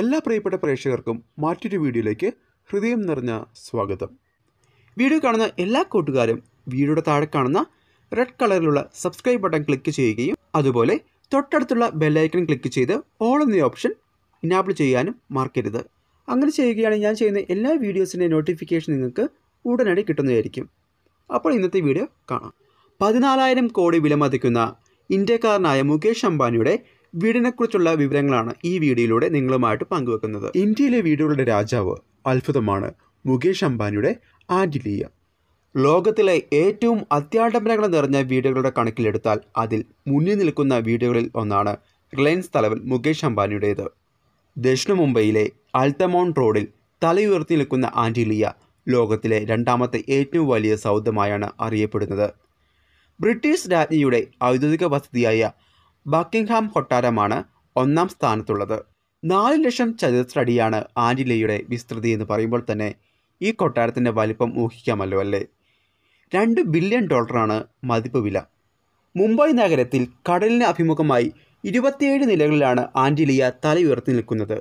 എല്ലാ പ്രിയപ്പെട്ട പ്രേക്ഷകർക്കും മറ്റൊരു വീഡിയോയിലേക്ക് ഹൃദയം നിറഞ്ഞ സ്വാഗതം വീഡിയോ കാണുന്ന എല്ലാ കൂട്ടുകാരും വീഡിയോയുടെ താഴെ കാണുന്ന റെഡ് കളറിലുള്ള സബ്സ്ക്രൈബ് ബട്ടൺ ക്ലിക്ക് ചെയ്യുകയും അതുപോലെ തൊട്ടടുത്തുള്ള ബെല്ലൈക്കൺ ക്ലിക്ക് ചെയ്ത് ഓൾ എന്ന ഓപ്ഷൻ ഇനാബിൾ ചെയ്യാനും മറക്കരുത് അങ്ങനെ ചെയ്യുകയാണെങ്കിൽ ഞാൻ ചെയ്യുന്ന എല്ലാ വീഡിയോസിൻ്റെ നോട്ടിഫിക്കേഷൻ നിങ്ങൾക്ക് ഉടനടി കിട്ടുന്നതായിരിക്കും അപ്പോൾ ഇന്നത്തെ വീഡിയോ കാണാം പതിനാലായിരം കോടി വിലമതിക്കുന്ന ഇന്ത്യക്കാരനായ മുകേഷ് അംബാനിയുടെ വീടിനെക്കുറിച്ചുള്ള വിവരങ്ങളാണ് ഈ വീഡിയോയിലൂടെ നിങ്ങളുമായിട്ട് പങ്കുവെക്കുന്നത് ഇന്ത്യയിലെ വീടുകളുടെ രാജാവ് അത്ഭുതമാണ് മുകേഷ് അംബാനിയുടെ ആന്റിലിയ ലോകത്തിലെ ഏറ്റവും അത്യാഡംബരങ്ങൾ നിറഞ്ഞ വീടുകളുടെ കണക്കിലെടുത്താൽ അതിൽ മുന്നിൽ നിൽക്കുന്ന വീടുകളിൽ ഒന്നാണ് റിലയൻസ് തലവൻ മുകേഷ് അംബാനിയുടേത് ദക്ഷിണ മുംബൈയിലെ അൽത്തമോൺ റോഡിൽ തലയുയർത്തി നിൽക്കുന്ന ആന്റിലിയ ലോകത്തിലെ രണ്ടാമത്തെ ഏറ്റവും വലിയ സൗധമായാണ് അറിയപ്പെടുന്നത് ബ്രിട്ടീഷ് രാജ്ഞിയുടെ ഔദ്യോഗിക വസതിയായ ബക്കിംഗ്ഹാം കൊട്ടാരമാണ് ഒന്നാം സ്ഥാനത്തുള്ളത് നാല് ലക്ഷം ചതുരശ്രടിയാണ് ആൻഡിലയുടെ വിസ്തൃതി എന്ന് പറയുമ്പോൾ തന്നെ ഈ കൊട്ടാരത്തിൻ്റെ വലിപ്പം ഊഹിക്കാമല്ലോ അല്ലേ രണ്ട് ബില്യൺ ഡോളറാണ് മതിപ്പ് വില മുംബൈ നഗരത്തിൽ കടലിന് അഭിമുഖമായി ഇരുപത്തിയേഴ് നിലകളിലാണ് ആൻഡിലിയ തലയുയർത്തി നിൽക്കുന്നത്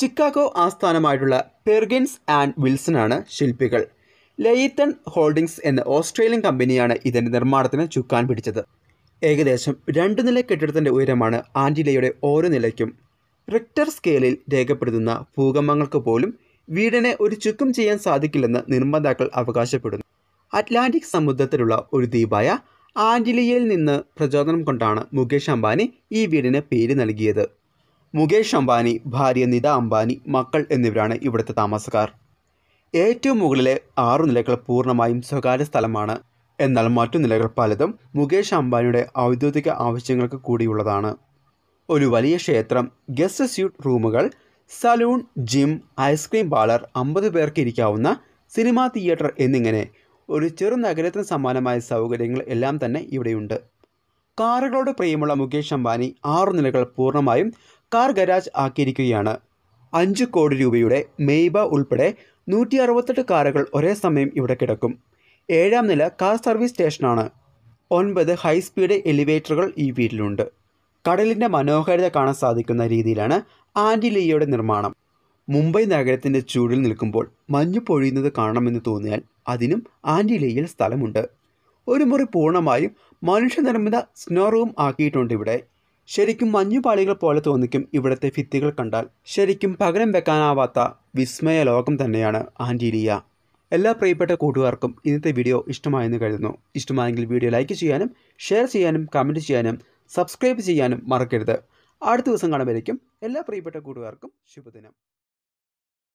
ചിക്കാഗോ ആസ്ഥാനമായിട്ടുള്ള പെർഗിൻസ് ആൻഡ് വിൽസണാണ് ശില്പികൾ ലെയ്ത്തൺ ഹോൾഡിംഗ്സ് എന്ന ഓസ്ട്രേലിയൻ കമ്പനിയാണ് ഇതിൻ്റെ നിർമ്മാണത്തിന് ചുക്കാൻ പിടിച്ചത് ഏകദേശം രണ്ട് നില കെട്ടിടത്തിൻ്റെ ഉയരമാണ് ആൻറ്റിലയുടെ ഓരോ നിലയ്ക്കും റിക്ടർ സ്കെയിലിൽ രേഖപ്പെടുത്തുന്ന ഭൂകമ്പങ്ങൾക്ക് പോലും വീടിനെ ഒരു ചുക്കും ചെയ്യാൻ സാധിക്കില്ലെന്ന് നിർമ്മാതാക്കൾ അവകാശപ്പെടുന്നു അറ്റ്ലാന്റിക് സമുദ്രത്തിലുള്ള ഒരു ദ്വീപായ ആൻറ്റിലിയയിൽ നിന്ന് പ്രചോദനം കൊണ്ടാണ് മുകേഷ് അംബാനി ഈ വീടിന് പേര് നൽകിയത് മുകേഷ് അംബാനി ഭാര്യ നിത അംബാനി മക്കൾ എന്നിവരാണ് ഇവിടുത്തെ താമസക്കാർ ഏറ്റവും മുകളിലെ ആറു നിലകൾ പൂർണ്ണമായും സ്വകാര്യ സ്ഥലമാണ് എന്നാൽ മറ്റു നിലകൾ പലതും മുകേഷ് അംബാനിയുടെ ഔദ്യോഗിക ആവശ്യങ്ങൾക്ക് കൂടിയുള്ളതാണ് ഒരു വലിയ ക്ഷേത്രം ഗസ്റ്റ് സ്യൂട്ട് റൂമുകൾ സലൂൺ ജിം ഐസ്ക്രീം പാർലർ അമ്പത് പേർക്ക് ഇരിക്കാവുന്ന സിനിമാ തിയേറ്റർ എന്നിങ്ങനെ ഒരു ചെറു നഗരത്തിന് സമാനമായ സൗകര്യങ്ങൾ എല്ലാം തന്നെ ഇവിടെയുണ്ട് കാറുകളോട് പ്രിയമുള്ള മുകേഷ് അംബാനി ആറു നിലകൾ പൂർണ്ണമായും കാർ ഗരാജ് ആക്കിയിരിക്കുകയാണ് അഞ്ച് കോടി രൂപയുടെ മെയ്ബ ഉൾപ്പെടെ നൂറ്റി അറുപത്തെട്ട് കാറുകൾ ഒരേ സമയം ഇവിടെ കിടക്കും ഏഴാം നില കാർ സർവീസ് സ്റ്റേഷനാണ് ഒൻപത് ഹൈസ്പീഡ് എലിവേറ്ററുകൾ ഈ വീട്ടിലുണ്ട് കടലിൻ്റെ മനോഹാരിത കാണാൻ സാധിക്കുന്ന രീതിയിലാണ് ആൻഡിലിയയുടെ നിർമ്മാണം മുംബൈ നഗരത്തിൻ്റെ ചൂടിൽ നിൽക്കുമ്പോൾ മഞ്ഞ് പൊഴിയുന്നത് കാണണമെന്ന് തോന്നിയാൽ അതിനും ആൻറ്റിലിയയിൽ സ്ഥലമുണ്ട് ഒരു മുറി പൂർണ്ണമായും മനുഷ്യനിർമ്മിത സ്നോ റൂം ആക്കിയിട്ടുണ്ട് ഇവിടെ ശരിക്കും മഞ്ഞുപാളികൾ പോലെ തോന്നിക്കും ഇവിടുത്തെ ഭിത്തികൾ കണ്ടാൽ ശരിക്കും പകരം വെക്കാനാവാത്ത വിസ്മയ ലോകം തന്നെയാണ് ആൻഡിലിയ എല്ലാ പ്രിയപ്പെട്ട കൂട്ടുകാർക്കും ഇന്നത്തെ വീഡിയോ ഇഷ്ടമായെന്ന് കരുതുന്നു ഇഷ്ടമായെങ്കിൽ വീഡിയോ ലൈക്ക് ചെയ്യാനും ഷെയർ ചെയ്യാനും കമൻറ്റ് ചെയ്യാനും സബ്സ്ക്രൈബ് ചെയ്യാനും മറക്കരുത് അടുത്ത ദിവസം കാണുമ്പോഴേക്കും എല്ലാ പ്രിയപ്പെട്ട കൂട്ടുകാർക്കും ശുഭദിനം